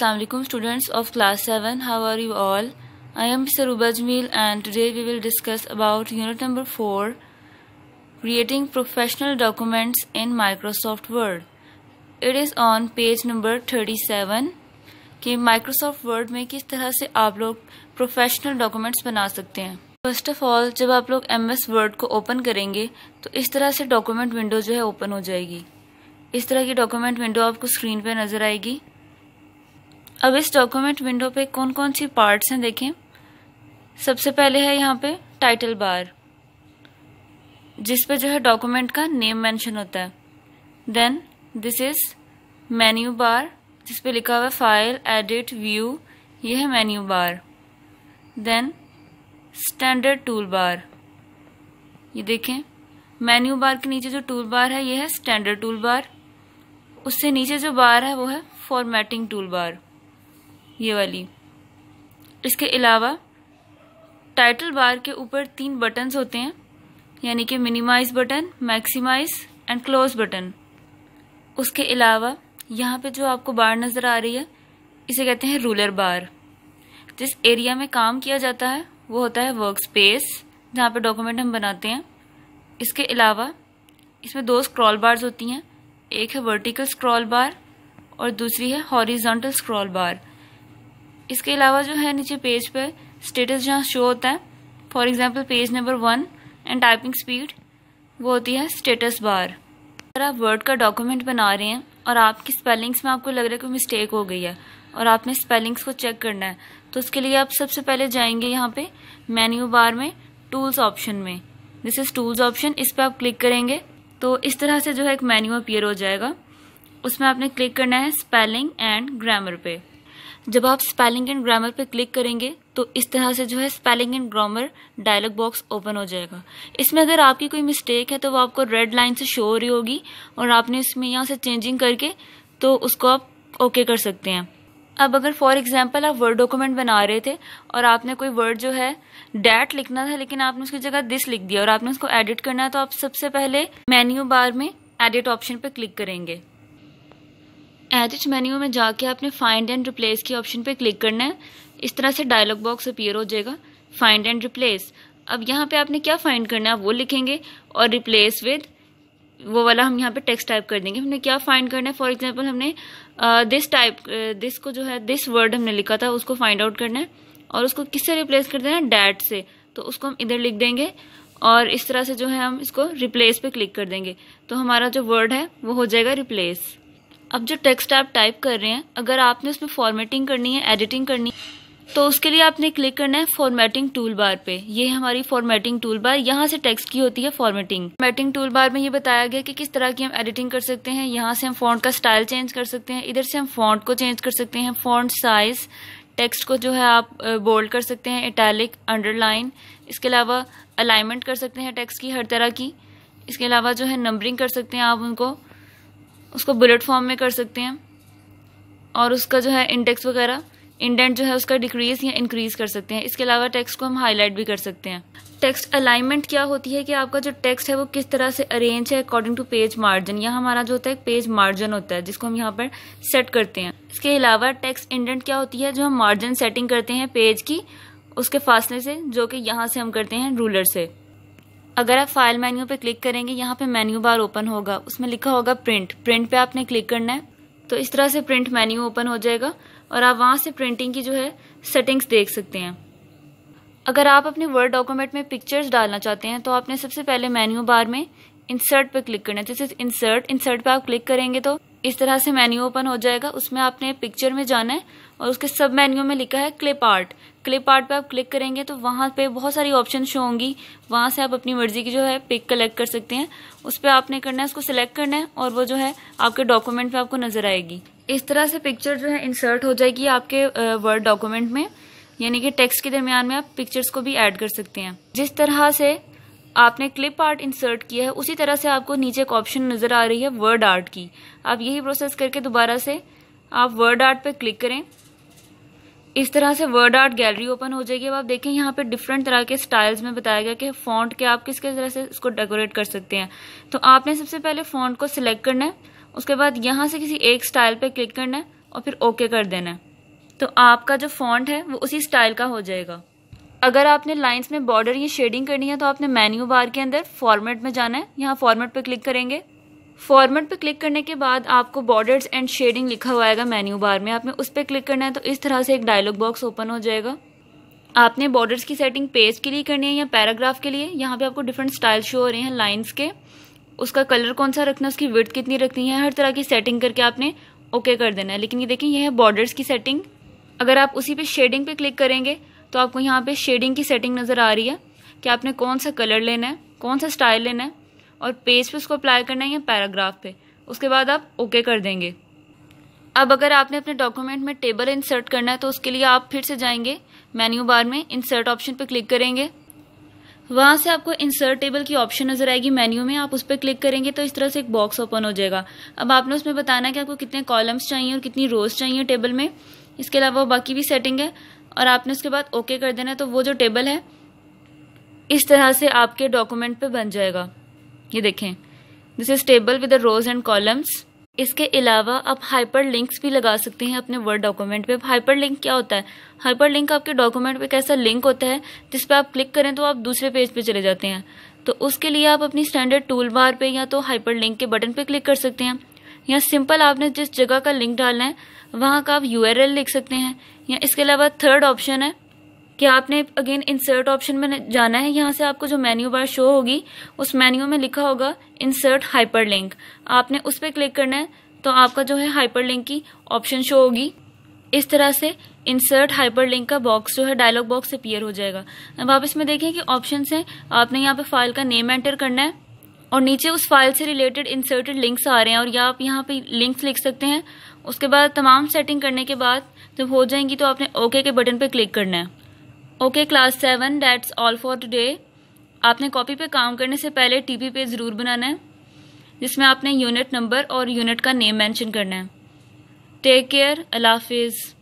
Assalamu alaikum students of class 7 how are you all I am Mr. Ubajmil and today we will discuss about unit number 4 creating professional documents in Microsoft Word It is on page number 37 कि Microsoft Word में किस तरह से आप लोग professional documents बना सकते हैं फर्स्ट ऑफ ऑल जब आप लोग एम एस वर्ड को ओपन करेंगे तो इस तरह से डॉक्यूमेंट विंडो जो है ओपन हो जाएगी इस तरह की डॉक्यूमेंट विंडो आपको स्क्रीन पर नजर आएगी अब इस डॉक्यूमेंट विंडो पे कौन कौन सी पार्ट्स हैं देखें सबसे पहले है यहाँ पे टाइटल बार जिस पे जो है डॉक्यूमेंट का नेम मेंशन होता है then this is menu bar जिस पे लिखा हुआ है फाइल एडिट व्यू ये है menu bar then standard tool bar ये देखें मेन्यू बार के नीचे जो टूल बार है ये है स्टैंडर्ड टूल बार उससे नीचे जो बार है वो है फॉर्मेटिंग टूल बार ये वाली इसके अलावा टाइटल बार के ऊपर तीन बटन्स होते हैं यानी कि minimise button maximise and close button उसके अलावा यहाँ पे जो आपको बार नज़र आ रही है इसे कहते हैं रूलर बार जिस एरिया में काम किया जाता है वो होता है वर्क स्पेस जहाँ पे डॉक्यूमेंट हम बनाते हैं इसके अलावा इसमें दो स्क्रॉल बार्स होती हैं एक है वर्टिकल स्क्रॉल बार और दूसरी है हॉरिजॉन्टल स्क्रॉल बार इसके अलावा जो है नीचे पेज पर स्टेटस जहाँ शो होता है for example page number one and typing speed वो होती है स्टेटस बार अगर आप वर्ड का डॉक्यूमेंट बना रहे हैं और आपकी स्पेलिंग्स में आपको लग रहा है कोई मिस्टेक हो गई है और आपने स्पेलिंग्स को चेक करना है तो उसके लिए आप सबसे पहले जाएंगे यहाँ पे मेन्यू बार में टूल्स ऑप्शन में दिस इज टूल्स ऑप्शन इस पर आप क्लिक करेंगे तो इस तरह से जो है एक मेन्यू अपियर हो जाएगा उसमें आपने क्लिक करना है स्पेलिंग एंड ग्रामर पे जब आप स्पेलिंग एंड ग्रामर पर क्लिक करेंगे तो इस तरह से जो है spelling and grammar dialogue box open हो जाएगा इसमें अगर आपकी कोई मिस्टेक है तो वो आपको रेड लाइन से शो हो रही होगी और आपने इसमें यहाँ से चेंजिंग करके तो उसको आप ओके कर सकते हैं अब अगर फॉर एग्जाम्पल आप वर्ड डॉक्यूमेंट बना रहे थे और आपने कोई वर्ड जो है डैट लिखना था लेकिन आपने उसकी जगह दिस लिख दिया और आपने उसको एडिट करना है तो आप सबसे पहले मेन्यू बार में एडिट ऑप्शन पर क्लिक करेंगे एडिट मेन्यू में जाके आपने फाइंड एंड रिप्लेस के ऑप्शन पे क्लिक करना है इस तरह से डायलॉग बॉक्स अपीयर हो जाएगा फाइंड एंड रिप्लेस अब यहाँ पे आपने क्या फाइंड करना है वो लिखेंगे और रिप्लेस विद वो वाला हम यहाँ पे टेक्स्ट टाइप कर देंगे हमने क्या फाइंड करना है फॉर एग्जाम्पल हमने दिस टाइप दिस को जो है दिस वर्ड हमने लिखा था उसको फाइंड आउट करना है और उसको किससे रिप्लेस कर देना है डैट से तो उसको हम इधर लिख देंगे और इस तरह से जो है हम इसको रिप्लेस पे क्लिक कर देंगे तो हमारा जो वर्ड है वो हो जाएगा रिप्लेस अब जो टेक्स्ट आप टाइप कर रहे हैं अगर आपने उसमें फॉर्मेटिंग करनी है एडिटिंग करनी है तो उसके लिए आपने क्लिक करना है फॉर्मेटिंग टूल बार पे ये हमारी फॉर्मेटिंग टूल बार यहाँ से टेक्स्ट की होती है फॉर्मेटिंग फॉर्मेटिंग टूल बार में ये बताया गया कि किस तरह की हम एडिटिंग कर सकते हैं यहाँ से हम फॉन्ट का स्टाइल चेंज कर सकते हैं इधर से हम फॉन्ट को चेंज कर सकते हैं फॉन्ट साइज टेक्स्ट को जो है आप बोल्ड कर सकते हैं इटैलिक अंडरलाइन इसके अलावा अलाइनमेंट कर सकते हैं टेक्स्ट की हर तरह की इसके अलावा जो है नंबरिंग कर सकते हैं आप उनको उसको बुलेट फॉर्म में कर सकते हैं और उसका जो है इंडेक्स वगैरह इंडेंट जो है उसका डिक्रीज या इंक्रीज कर सकते हैं इसके अलावा टेक्स्ट को हम हाईलाइट भी कर सकते हैं टेक्स्ट अलाइनमेंट क्या होती है कि आपका जो टेक्स्ट है वो किस तरह से अरेंज है अकॉर्डिंग टू पेज मार्जिन या हमारा जो होता है पेज मार्जिन होता है जिसको हम यहाँ पर सेट करते हैं इसके अलावा टेक्स्ट इंडेंट क्या होती है जो हम मार्जिन सेटिंग करते हैं पेज की उसके फासले से जो कि यहाँ से हम करते हैं रूलर से अगर आप फाइल मेन्यू पे क्लिक करेंगे यहाँ पे मेन्यू बार ओपन होगा उसमें लिखा होगा प्रिंट प्रिंट पे आपने क्लिक करना है तो इस तरह से प्रिंट मेन्यू ओपन हो जाएगा और आप वहां से प्रिंटिंग की जो है सेटिंग्स देख सकते हैं अगर आप अपने वर्ड डॉक्यूमेंट में पिक्चर्स डालना चाहते हैं तो आपने सबसे पहले मेन्यू बार में इंसर्ट पर क्लिक करना है जैसे इंसर्ट इंसर्ट पर आप क्लिक करेंगे तो इस तरह से मेन्यू ओपन हो जाएगा उसमें आपने पिक्चर में जाना है और उसके सब मेन्यू में लिखा है क्लिप आर्ट क्लिप आर्ट पे आप क्लिक करेंगे तो वहाँ पे बहुत सारी ऑप्शन शो होंगी वहाँ से आप अपनी मर्जी की जो है पिक कलेक्ट कर सकते हैं उस पर आपने करना है उसको सिलेक्ट करना है और वो जो है आपके डॉक्यूमेंट पे आपको नजर आएगी इस तरह से पिक्चर जो है इंसर्ट हो जाएगी आपके वर्ड डॉक्यूमेंट में यानी कि टेक्स्ट के दरमियान में आप पिक्चर्स को भी ऐड कर सकते हैं जिस तरह से आपने क्लिप आर्ट इंसर्ट किया है उसी तरह से आपको नीचे एक ऑप्शन नज़र आ रही है वर्ड आर्ट की आप यही प्रोसेस करके दोबारा से आप वर्ड आर्ट पर क्लिक करें इस तरह से वर्ड आर्ट गैलरी ओपन हो जाएगी अब आप देखें यहाँ पे डिफरेंट तरह के स्टाइल्स में बताया गया कि फॉन्ट के आप किस किस तरह से इसको डेकोरेट कर सकते हैं तो आपने सबसे पहले फॉन्ट को सिलेक्ट करना है उसके बाद यहाँ से किसी एक स्टाइल पे क्लिक करना है और फिर ओके कर देना है तो आपका जो फॉन्ट है वो उसी स्टाइल का हो जाएगा अगर आपने लाइंस में बॉर्डर या शेडिंग करनी है तो आपने मेन्यू बार के अंदर फॉर्मेट में जाना है यहाँ फॉर्मेट पर क्लिक करेंगे फॉर्मेट पे क्लिक करने के बाद आपको बॉर्डर्स एंड शेडिंग लिखा हुआ आएगा मेन्यू बार में आपने उस पर क्लिक करना है तो इस तरह से एक डायलॉग बॉक्स ओपन हो जाएगा आपने बॉर्डर्स की सेटिंग पेज के लिए करनी है या पैराग्राफ के लिए यहाँ पे आपको डिफरेंट स्टाइल शो हो रहे हैं लाइंस के उसका कलर कौन सा रखना है उसकी विर्थ कितनी रखनी है हर तरह की सेटिंग करके आपने ओके कर देना है लेकिन ये देखें यह है बॉर्डर्स की सेटिंग अगर आप उसी पर शेडिंग पे क्लिक करेंगे तो आपको यहाँ पे शेडिंग की सेटिंग नज़र आ रही है कि आपने कौन सा कलर लेना है कौन सा स्टाइल लेना है और पेज पे उसको अप्लाई करना है या पैराग्राफ पे उसके बाद आप ओके कर देंगे अब अगर आपने अपने डॉक्यूमेंट में टेबल इंसर्ट करना है तो उसके लिए आप फिर से जाएंगे मेन्यू बार में इंसर्ट ऑप्शन पर क्लिक करेंगे वहाँ से आपको इंसर्ट टेबल की ऑप्शन नजर आएगी मेन्यू में आप उस पर क्लिक करेंगे तो इस तरह से एक बॉक्स ओपन हो जाएगा अब आपने उसमें बताना है कि आपको कितने कॉलम्स चाहिए और कितनी रोज चाहिए टेबल में इसके अलावा बाकी भी सेटिंग है और आपने उसके बाद ओके कर देना है तो वो जो टेबल है इस तरह से आपके डॉक्यूमेंट पे बन जाएगा ये देखें this is table with rows and columns इसके अलावा आप हाइपर लिंक्स भी लगा सकते हैं अपने वर्ड डॉक्यूमेंट पे हाइपर लिंक क्या होता है हाइपर लिंक आपके डॉक्यूमेंट पे कैसा लिंक होता है जिस पे आप क्लिक करें तो आप दूसरे पेज पे चले जाते हैं तो उसके लिए आप अपनी स्टैंडर्ड टूल बार पे या तो हाइपर लिंक के बटन पे क्लिक कर सकते हैं या सिंपल आपने जिस जगह का लिंक डालना है वहां का आप यू लिख सकते हैं या इसके अलावा थर्ड ऑप्शन है कि आपने अगेन इंसर्ट ऑप्शन में जाना है यहाँ से आपको जो मेन्यू बार शो होगी उस मेन्यू में लिखा होगा इंसर्ट हाइपर लिंक आपने उस पर क्लिक करना है तो आपका जो है हाइपर लिंक की ऑप्शन शो होगी इस तरह से इंसर्ट हाइपर लिंक का बॉक्स जो है डायलॉग बॉक्स अपियर हो जाएगा अब आप इसमें देखें कि ऑप्शन हैं आपने यहाँ पे फाइल का नेम एंटर करना है और नीचे उस फाइल से रिलेटेड इंसर्टेड लिंक्स आ रहे हैं और या आप यहाँ पे लिंक्स लिख सकते हैं उसके बाद तमाम सेटिंग करने के बाद जब हो जाएंगी तो आपने ओके के बटन पर क्लिक करना है okay class seven that's all for today आपने कॉपी पे काम करने से पहले टीपी पे ज़रूर बनाना है जिसमें आपने यूनिट नंबर और यूनिट का नेम मेंशन करना है टेक केयर अल्लाह